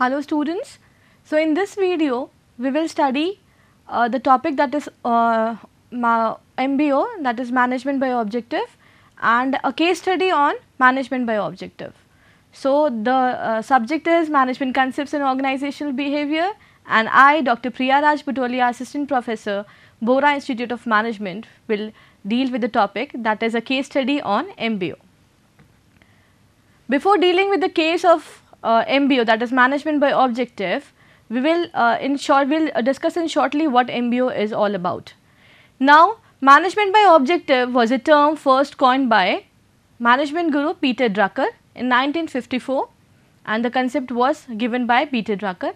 Hello students. So in this video we will study uh, the topic that is uh, MBO that is management by objective and a case study on management by objective. So the uh, subject is management concepts and organizational behavior and I Dr. Priya Raj Butolia assistant professor Bora Institute of Management will deal with the topic that is a case study on MBO. Before dealing with the case of uh, MBO that is management by objective, we will uh, in short, we will uh, discuss in shortly what MBO is all about. Now, management by objective was a term first coined by management guru Peter Drucker in 1954 and the concept was given by Peter Drucker.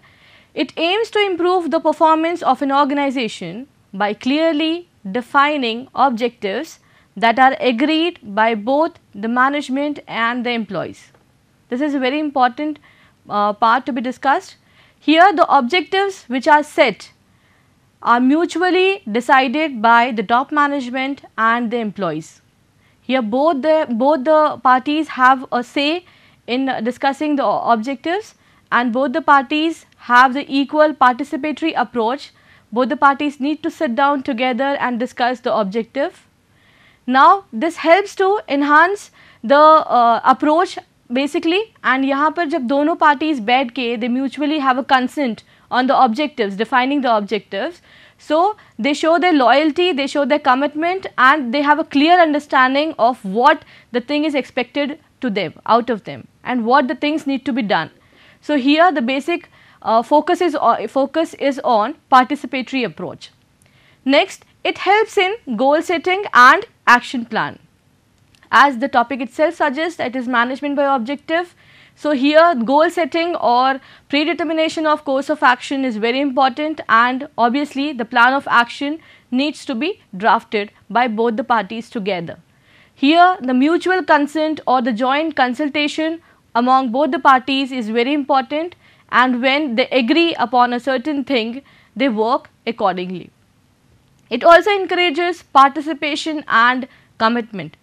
It aims to improve the performance of an organization by clearly defining objectives that are agreed by both the management and the employees. This is a very important uh, part to be discussed. Here the objectives which are set are mutually decided by the top management and the employees. Here both the, both the parties have a say in discussing the objectives and both the parties have the equal participatory approach. Both the parties need to sit down together and discuss the objective. Now, this helps to enhance the uh, approach basically and यहाँ पर जब दोनों parties bed के they mutually have a consent on the objectives defining the objectives so they show their loyalty they show their commitment and they have a clear understanding of what the thing is expected to them out of them and what the things need to be done so here the basic uh, focus is uh, focus is on participatory approach next it helps in goal setting and action plan as the topic itself suggests, it is management by objective. So here goal setting or predetermination of course of action is very important and obviously the plan of action needs to be drafted by both the parties together. Here the mutual consent or the joint consultation among both the parties is very important and when they agree upon a certain thing they work accordingly. It also encourages participation and commitment.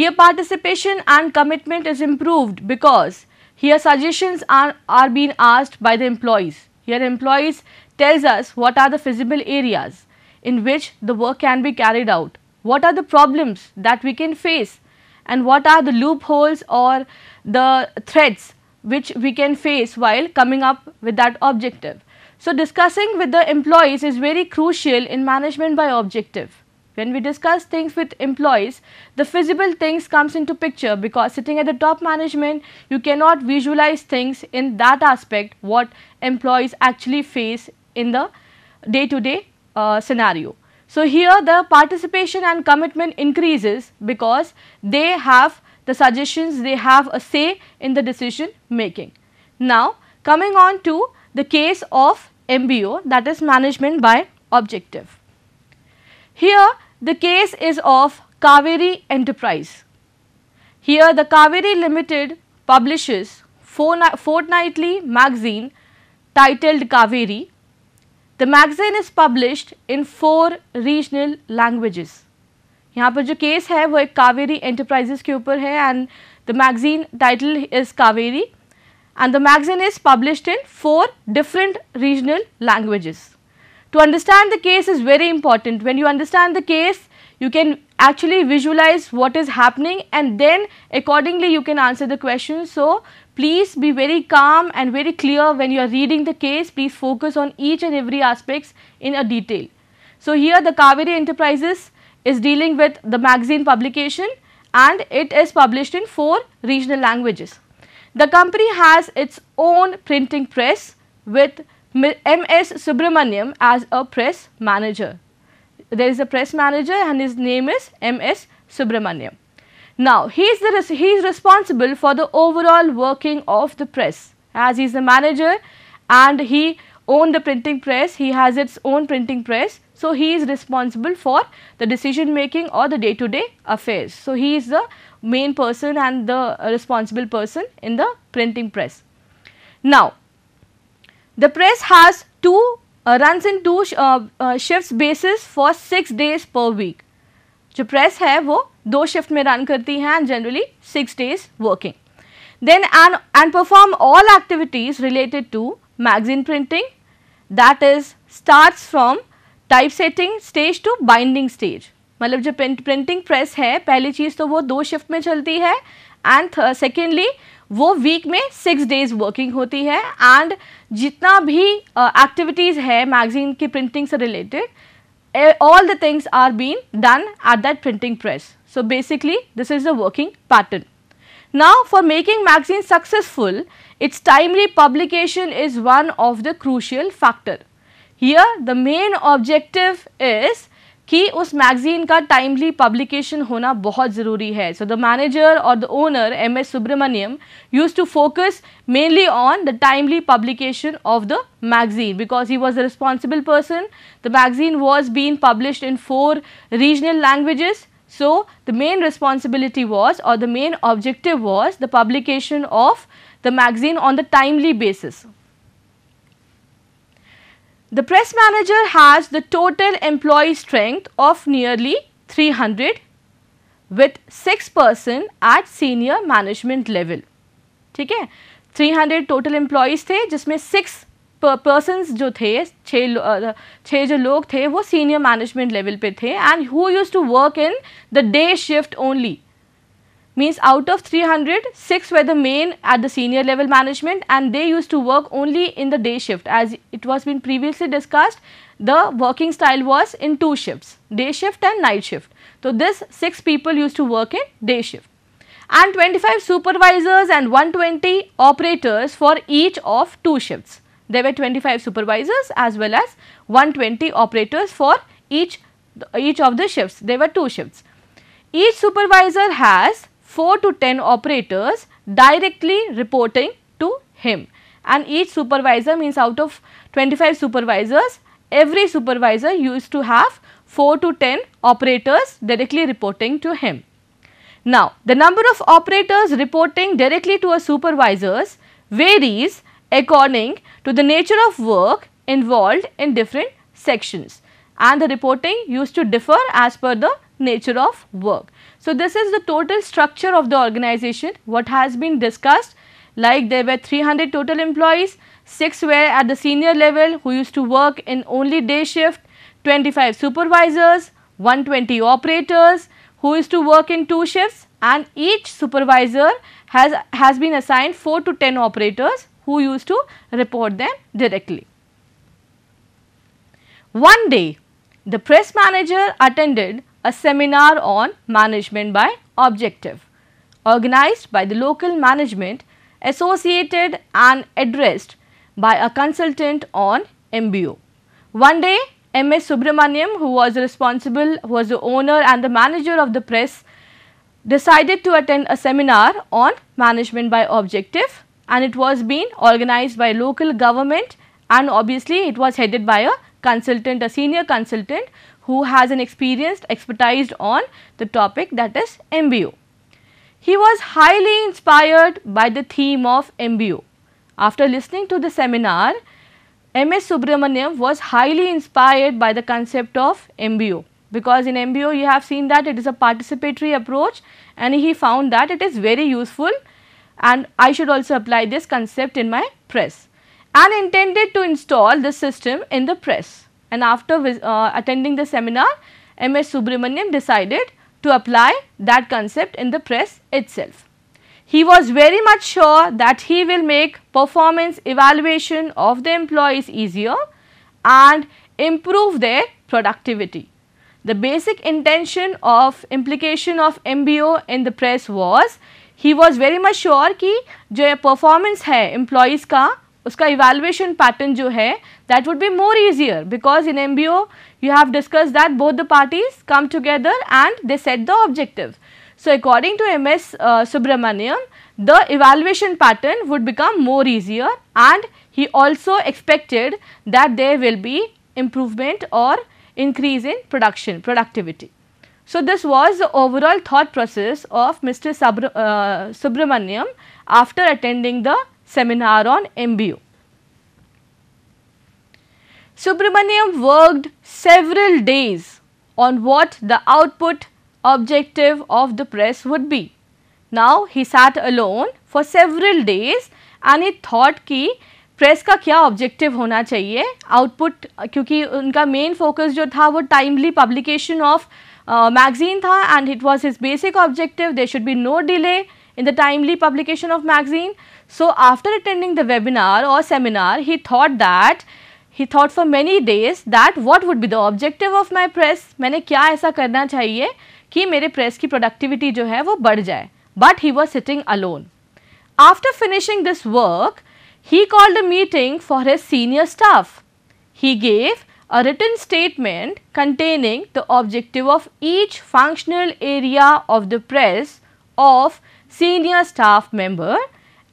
Here participation and commitment is improved because here suggestions are, are being asked by the employees. Here employees tells us what are the feasible areas in which the work can be carried out, what are the problems that we can face and what are the loopholes or the threats which we can face while coming up with that objective. So, discussing with the employees is very crucial in management by objective. When we discuss things with employees, the visible things comes into picture because sitting at the top management, you cannot visualize things in that aspect what employees actually face in the day-to-day uh, scenario. So, here the participation and commitment increases because they have the suggestions, they have a say in the decision making. Now, coming on to the case of MBO that is management by objective. Here the case is of Kaveri Enterprise. Here the Kaveri Limited publishes fortnightly magazine titled Kaveri. The magazine is published in four regional languages. यहाँ पर जो case है वो एक Kaveri enterprises के ऊपर है and the magazine title is Kaveri and the magazine is published in four different regional languages to understand the case is very important. When you understand the case, you can actually visualize what is happening and then accordingly you can answer the question. So, please be very calm and very clear when you are reading the case. Please focus on each and every aspects in a detail. So, here the Kaveri Enterprises is dealing with the magazine publication and it is published in four regional languages. The company has its own printing press with M.S. Subramaniam as a press manager. There is a press manager and his name is M.S. Subramaniam. Now, he is, the he is responsible for the overall working of the press as he is the manager and he owns the printing press, he has its own printing press. So, he is responsible for the decision making or the day to day affairs. So, he is the main person and the responsible person in the printing press. Now, the press has two uh, runs in two uh, uh, shifts basis for six days per week. The press है वो दो shift run करती है and generally six days working. Then and, and perform all activities related to magazine printing that is starts from typesetting stage to binding stage. मतलब जो printing press है पहली चीज़ तो वो दो शिफ्ट में चलती है एंड वो वीक में सिक्स डेज वर्किंग होती है एंड जितना भी एक्टिविटीज uh, है मैगजीन की प्रिंटिंग से related all the things are been done at that printing press so basically this is the working pattern now for making magazine successful it's timely publication is one of the crucial factor here the main objective is कि उस magazine का timely publication होना बहुत ज़रूरी है so the manager और the owner M S Subramaniam use to focus mainly on the timely publication of magazine because he was the responsible person. The magazine was being published in four regional languages. So, the main responsibility was or the main objective was the publication of the magazine on the timely basis. The press manager has the total employee strength of nearly 300 with 6 person at senior management level. ठीक है 300 total employees थे जिसमें 6 persons जो थे छः छः जो लोग थे वो senior management level पे थे and who used to work in the day shift only means out of 300 6 were the main at the senior level management and they used to work only in the day shift as it was been previously discussed the working style was in two shifts day shift and night shift so this 6 people used to work in day shift and 25 supervisors and 120 operators for each of two shifts there were 25 supervisors as well as 120 operators for each each of the shifts there were two shifts each supervisor has 4 to 10 operators directly reporting to him and each supervisor means out of 25 supervisors every supervisor used to have 4 to 10 operators directly reporting to him. Now, the number of operators reporting directly to a supervisors varies according to the nature of work involved in different sections and the reporting used to differ as per the nature of work. So, this is the total structure of the organization what has been discussed like there were 300 total employees, 6 were at the senior level who used to work in only day shift, 25 supervisors, 120 operators who used to work in two shifts and each supervisor has, has been assigned 4 to 10 operators who used to report them directly. One day, the press manager attended a seminar on management by objective organized by the local management associated and addressed by a consultant on MBO. One day M.S. Subramaniam who was responsible, who was the owner and the manager of the press decided to attend a seminar on management by objective and it was being organized by local government and obviously it was headed by a consultant, a senior consultant who has an experienced expertise on the topic that is MBO. He was highly inspired by the theme of MBO. After listening to the seminar, M.S. Subramaniam was highly inspired by the concept of MBO because in MBO you have seen that it is a participatory approach and he found that it is very useful and I should also apply this concept in my press and intended to install this system in the press and after uh, attending the seminar, M.S. Subramaniam decided to apply that concept in the press itself. He was very much sure that he will make performance evaluation of the employees easier and improve their productivity. The basic intention of implication of MBO in the press was he was very much sure ki jo performance hai employees ka, uska evaluation pattern jo hai. That would be more easier because in MBO you have discussed that both the parties come together and they set the objective. So, according to MS uh, Subramaniam, the evaluation pattern would become more easier and he also expected that there will be improvement or increase in production, productivity. So, this was the overall thought process of Mr. Subra, uh, Subramaniam after attending the seminar on MBO. Subramaniam worked several days on what the output objective of the press would be. Now, he sat alone for several days and he thought कि press का क्या objective होना चाहिए output क्योंकि उनका main main focus था वो timely publication of magazine tha and it was his basic objective there should be no delay in the timely publication of magazine. So, after attending the webinar or seminar, he thought that he thought for many days that what would be the objective of my press मैंने kya ऐसा करना चाहिए कि मेरे press की productivity जो है वो but he was sitting alone. After finishing this work, he called a meeting for his senior staff. He gave a written statement containing the objective of each functional area of the press of senior staff member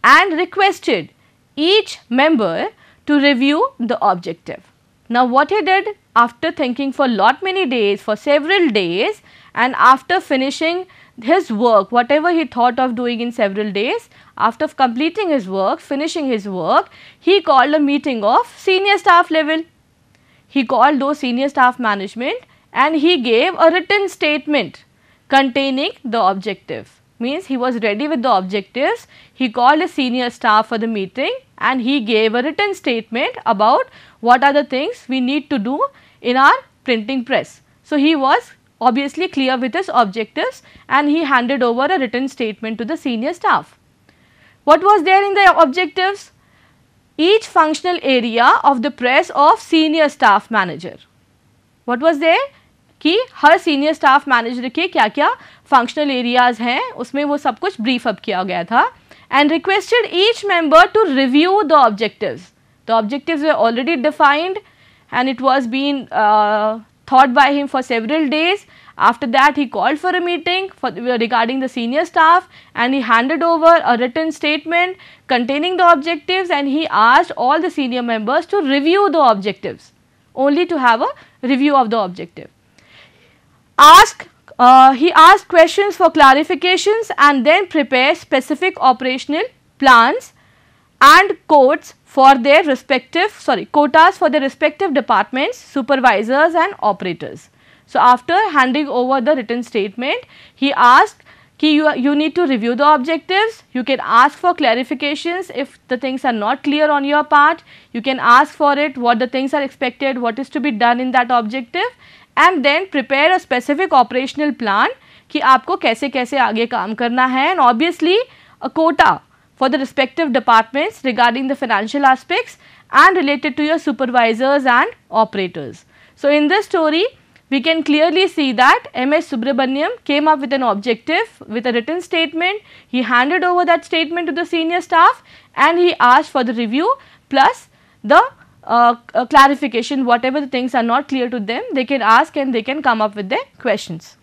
and requested each member to review the objective. Now what he did after thinking for lot many days for several days and after finishing his work whatever he thought of doing in several days after completing his work finishing his work he called a meeting of senior staff level. He called those senior staff management and he gave a written statement containing the objective means he was ready with the objectives, he called a senior staff for the meeting and he gave a written statement about what are the things we need to do in our printing press. So, he was obviously clear with his objectives and he handed over a written statement to the senior staff. What was there in the objectives? Each functional area of the press of senior staff manager. What was there? कि हर senior staff manager के क्या क्या functional areas हैं उसमें वो सब कुछ brief up किया गया था and requested each member to review the objectives the objectives were already defined and it was been thought by him for several days after that he called for a meeting regarding the senior staff and he handed over a return statement containing the objective and he asked all the senior members to review the objective only to have a review of the objective ask uh, he asks questions for clarifications and then prepare specific operational plans and codes for their respective sorry quotas for their respective departments, supervisors and operators. So, after handing over the written statement, he asked ki you, you need to review the objectives, you can ask for clarifications if the things are not clear on your part, you can ask for it what the things are expected, what is to be done in that objective and then prepare a specific operational plan कि आपको कैसे कैसे आगे काम करना है and for the respective departments regarding the financial aspects and related to your supervisors and operators. So, in this story, we can clearly see that M.S. Subrahmanyam came up with an objective with a written statement. He handed over that statement to the senior staff and he asked for the review plus the uh, clarification whatever the things are not clear to them they can ask and they can come up with their questions.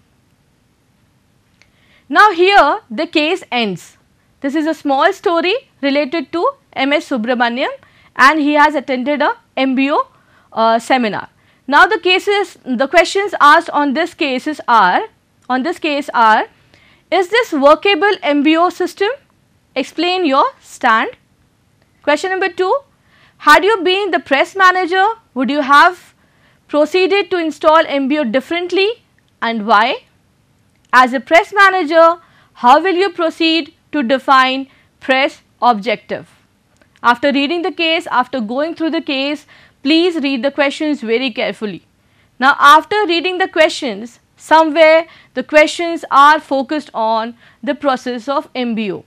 Now here the case ends. This is a small story related to MS Subramaniam and he has attended a MBO uh, seminar. Now the cases, the questions asked on this cases are, on this case are, is this workable MBO system? Explain your stand. Question number 2, had you been the press manager, would you have proceeded to install MBO differently and why? As a press manager, how will you proceed to define press objective? After reading the case, after going through the case, please read the questions very carefully. Now, after reading the questions, somewhere the questions are focused on the process of MBO.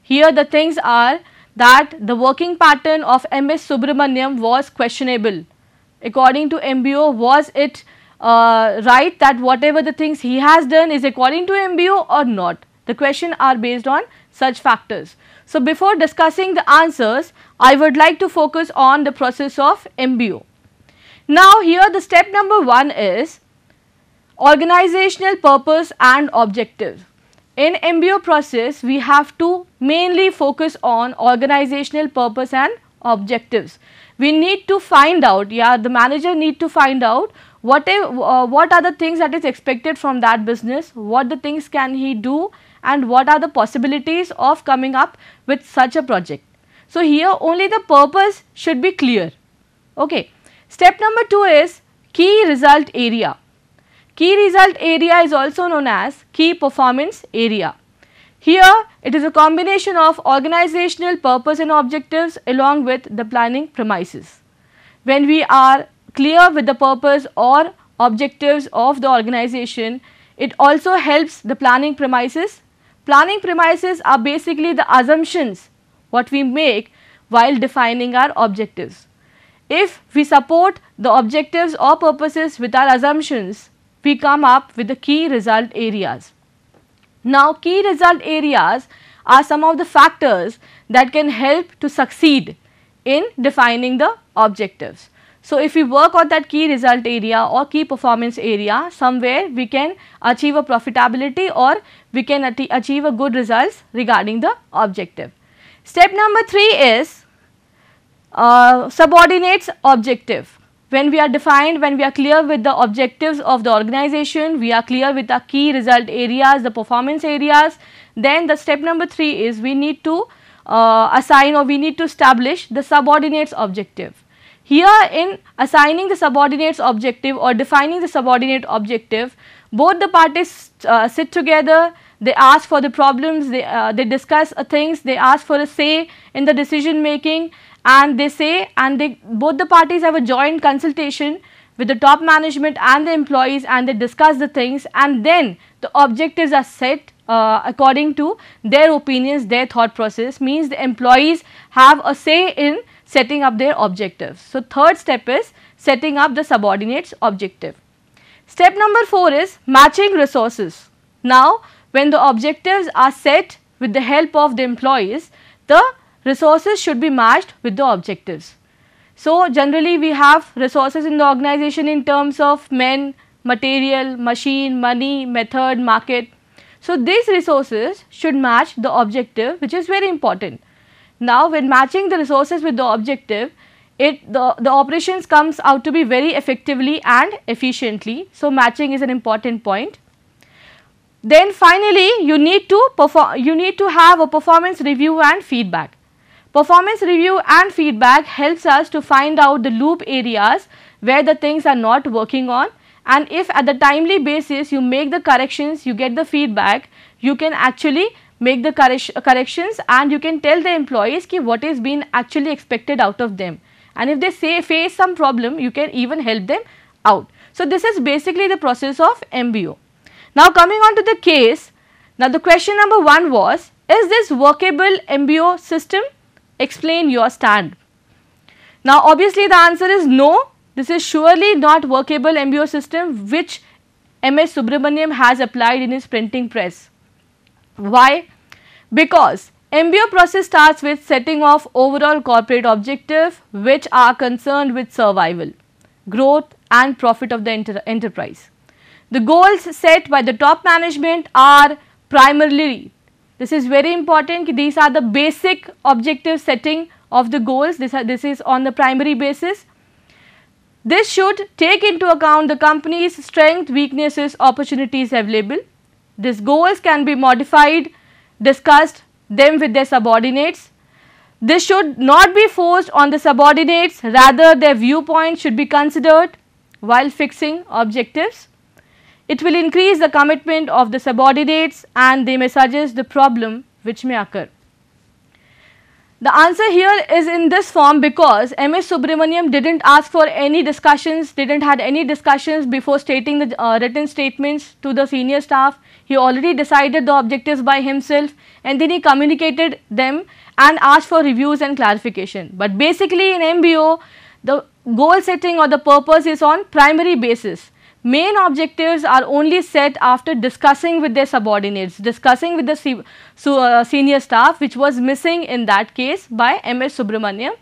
Here the things are that the working pattern of MS Subramaniam was questionable. According to MBO, was it uh, right that whatever the things he has done is according to MBO or not? The question are based on such factors. So, before discussing the answers, I would like to focus on the process of MBO. Now, here the step number 1 is organizational purpose and objective. In MBO process, we have to mainly focus on organizational purpose and objectives. We need to find out, yeah, the manager need to find out what, if, uh, what are the things that is expected from that business, what the things can he do and what are the possibilities of coming up with such a project. So, here only the purpose should be clear. Okay. Step number 2 is key result area. Key result area is also known as key performance area. Here it is a combination of organizational purpose and objectives along with the planning premises. When we are clear with the purpose or objectives of the organization, it also helps the planning premises. Planning premises are basically the assumptions what we make while defining our objectives. If we support the objectives or purposes with our assumptions, we come up with the key result areas. Now key result areas are some of the factors that can help to succeed in defining the objectives. So, if we work on that key result area or key performance area somewhere we can achieve a profitability or we can achieve a good results regarding the objective. Step number 3 is uh, subordinates objective. When we are defined, when we are clear with the objectives of the organization, we are clear with the key result areas, the performance areas, then the step number three is we need to uh, assign or we need to establish the subordinates objective. Here in assigning the subordinates objective or defining the subordinate objective, both the parties uh, sit together, they ask for the problems, they, uh, they discuss things, they ask for a say in the decision making and they say and they both the parties have a joint consultation with the top management and the employees and they discuss the things and then the objectives are set uh, according to their opinions, their thought process means the employees have a say in setting up their objectives. So, third step is setting up the subordinates objective. Step number 4 is matching resources. Now, when the objectives are set with the help of the employees, the resources should be matched with the objectives. So, generally we have resources in the organization in terms of men, material, machine, money, method, market. So, these resources should match the objective which is very important. Now, when matching the resources with the objective, it the, the operations comes out to be very effectively and efficiently. So, matching is an important point. Then finally, you need to perform you need to have a performance review and feedback. Performance review and feedback helps us to find out the loop areas where the things are not working on and if at the timely basis you make the corrections, you get the feedback, you can actually make the corrections and you can tell the employees ki what is being actually expected out of them. And if they say face some problem, you can even help them out. So, this is basically the process of MBO. Now, coming on to the case, now the question number 1 was, is this workable MBO system? explain your stand. Now obviously the answer is no, this is surely not workable MBO system which MS Subramaniam has applied in his printing press. Why? Because MBO process starts with setting of overall corporate objective which are concerned with survival, growth and profit of the enter enterprise. The goals set by the top management are primarily this is very important. These are the basic objective setting of the goals. This, are, this is on the primary basis. This should take into account the company's strength, weaknesses, opportunities available. These goals can be modified, discussed them with their subordinates. This should not be forced on the subordinates, rather their viewpoint should be considered while fixing objectives. It will increase the commitment of the subordinates and they may suggest the problem which may occur. The answer here is in this form because M.S. Subramaniam didn't ask for any discussions, didn't had any discussions before stating the uh, written statements to the senior staff. He already decided the objectives by himself and then he communicated them and asked for reviews and clarification. But basically in MBO, the goal setting or the purpose is on primary basis main objectives are only set after discussing with their subordinates, discussing with the se so, uh, senior staff which was missing in that case by M.S. Subramaniam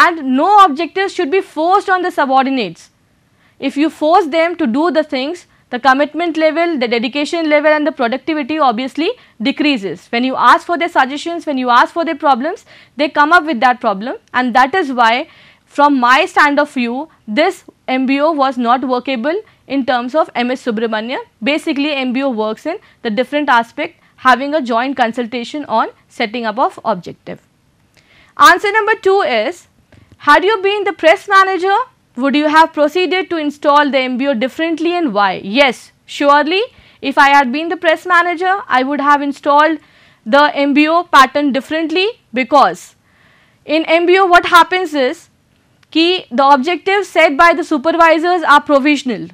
and no objectives should be forced on the subordinates. If you force them to do the things, the commitment level, the dedication level and the productivity obviously decreases. When you ask for their suggestions, when you ask for their problems, they come up with that problem and that is why from my stand of view, this MBO was not workable in terms of MS Subramanya. Basically MBO works in the different aspect having a joint consultation on setting up of objective. Answer number 2 is had you been the press manager would you have proceeded to install the MBO differently and why? Yes, surely if I had been the press manager I would have installed the MBO pattern differently because in MBO what happens is key, the objectives set by the supervisors are provisional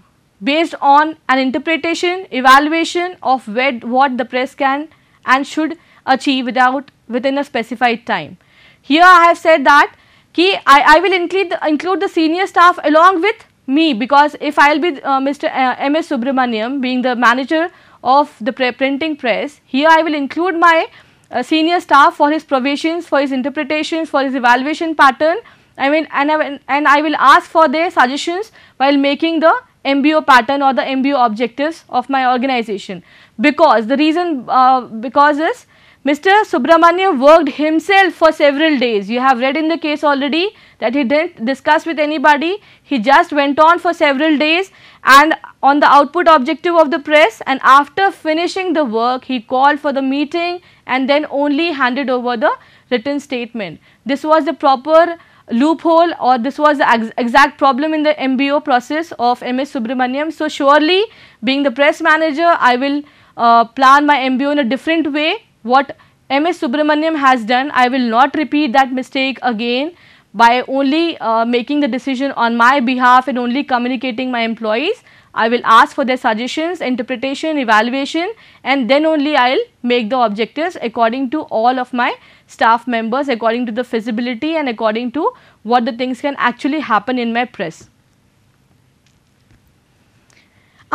based on an interpretation, evaluation of where, what the press can and should achieve without within a specified time. Here I have said that I, I will include the, include the senior staff along with me because if I will be uh, Mr. Uh, M. S. Subramaniam being the manager of the pre printing press, here I will include my uh, senior staff for his provisions, for his interpretations, for his evaluation pattern I mean and I and I will ask for their suggestions while making the MBO pattern or the MBO objectives of my organization because the reason uh, because is Mr. Subramania worked himself for several days. You have read in the case already that he didn't discuss with anybody. He just went on for several days and on the output objective of the press and after finishing the work he called for the meeting and then only handed over the written statement. This was the proper loophole or this was the ex exact problem in the MBO process of MS Subramaniam. So, surely being the press manager, I will uh, plan my MBO in a different way. What MS Subramaniam has done, I will not repeat that mistake again by only uh, making the decision on my behalf and only communicating my employees. I will ask for their suggestions, interpretation, evaluation and then only I will make the objectives according to all of my staff members according to the feasibility and according to what the things can actually happen in my press.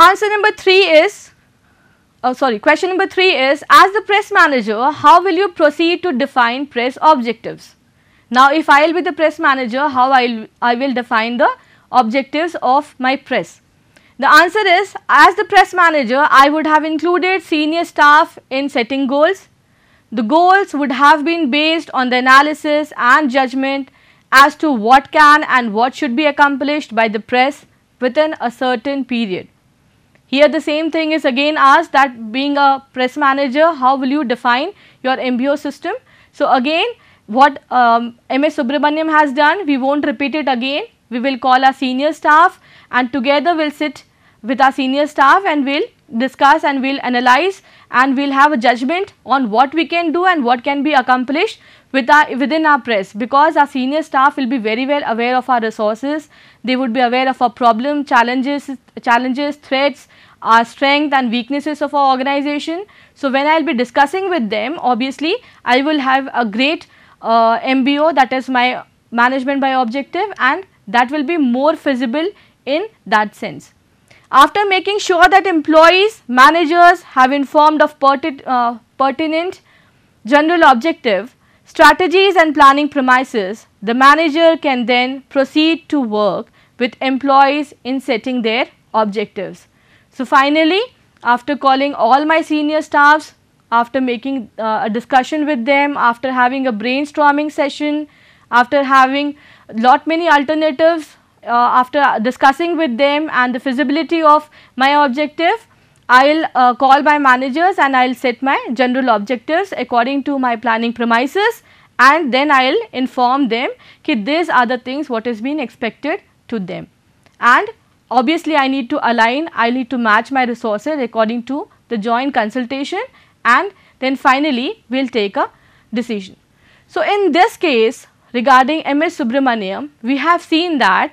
Answer number 3 is, oh sorry, question number 3 is, as the press manager, how will you proceed to define press objectives? Now, if I will be the press manager, how I will, I will define the objectives of my press? The answer is, as the press manager, I would have included senior staff in setting goals, the goals would have been based on the analysis and judgment as to what can and what should be accomplished by the press within a certain period. Here the same thing is again asked that being a press manager, how will you define your MBO system? So again, what um, MS Subramaniam has done, we won't repeat it again. We will call our senior staff and together we'll sit with our senior staff and we'll discuss and we will analyze and we will have a judgment on what we can do and what can be accomplished with our, within our press because our senior staff will be very well aware of our resources, they would be aware of our problem, challenges, challenges, threats, our strength and weaknesses of our organization. So, when I will be discussing with them obviously I will have a great uh, MBO that is my management by objective and that will be more feasible in that sense. After making sure that employees, managers have informed of uh, pertinent general objective, strategies and planning premises, the manager can then proceed to work with employees in setting their objectives. So, finally, after calling all my senior staffs, after making uh, a discussion with them, after having a brainstorming session, after having lot many alternatives uh, after discussing with them and the feasibility of my objective, I will uh, call my managers and I will set my general objectives according to my planning premises and then I will inform them that these are the things has been expected to them. And obviously, I need to align, I need to match my resources according to the joint consultation and then finally, we will take a decision. So, in this case regarding MS Subramaniam, we have seen that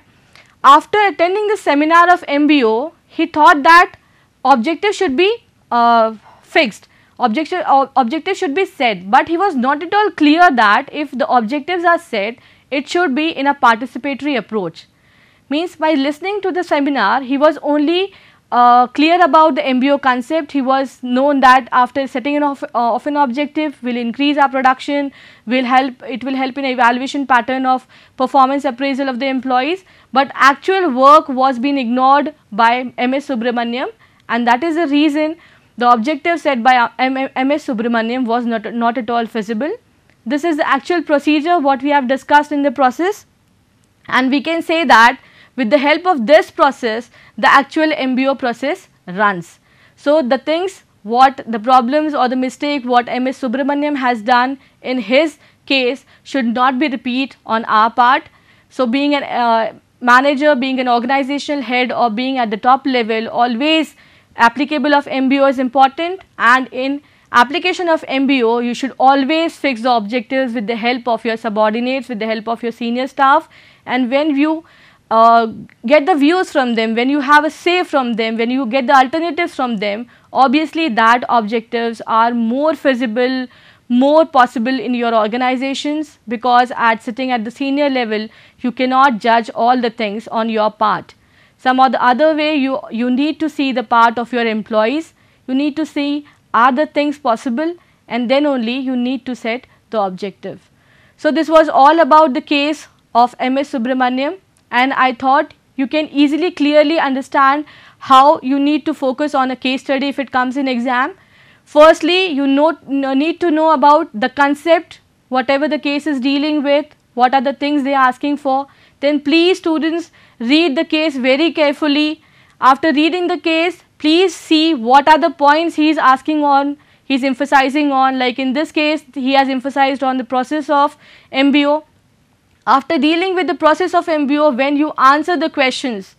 after attending the seminar of MBO, he thought that objective should be uh, fixed, objective, uh, objective should be set, but he was not at all clear that if the objectives are set, it should be in a participatory approach. Means by listening to the seminar, he was only uh, clear about the MBO concept. He was known that after setting an of, uh, of an objective will increase our production, will help it will help in evaluation pattern of performance appraisal of the employees. But actual work was being ignored by M.S. Subramaniam and that is the reason the objective set by uh, M.S. Subramaniam was not, not at all feasible. This is the actual procedure what we have discussed in the process and we can say that with the help of this process, the actual MBO process runs. So, the things what the problems or the mistake what MS Subramaniam has done in his case should not be repeat on our part. So, being a uh, manager, being an organizational head or being at the top level always applicable of MBO is important and in application of MBO you should always fix the objectives with the help of your subordinates, with the help of your senior staff and when you uh, get the views from them, when you have a say from them, when you get the alternatives from them, obviously that objectives are more feasible, more possible in your organizations because at sitting at the senior level, you cannot judge all the things on your part. Some or the other way you, you need to see the part of your employees, you need to see are the things possible and then only you need to set the objective. So, this was all about the case of M.S. Subramaniam and I thought you can easily clearly understand how you need to focus on a case study if it comes in exam. Firstly, you know, need to know about the concept, whatever the case is dealing with, what are the things they are asking for. Then please students read the case very carefully. After reading the case, please see what are the points he is asking on, he is emphasizing on like in this case he has emphasized on the process of MBO after dealing with the process of MBO, when you answer the questions,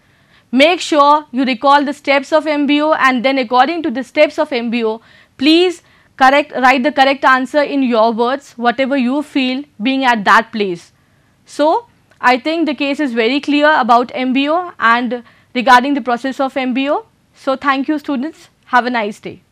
make sure you recall the steps of MBO and then according to the steps of MBO, please correct, write the correct answer in your words, whatever you feel being at that place. So, I think the case is very clear about MBO and regarding the process of MBO. So, thank you students. Have a nice day.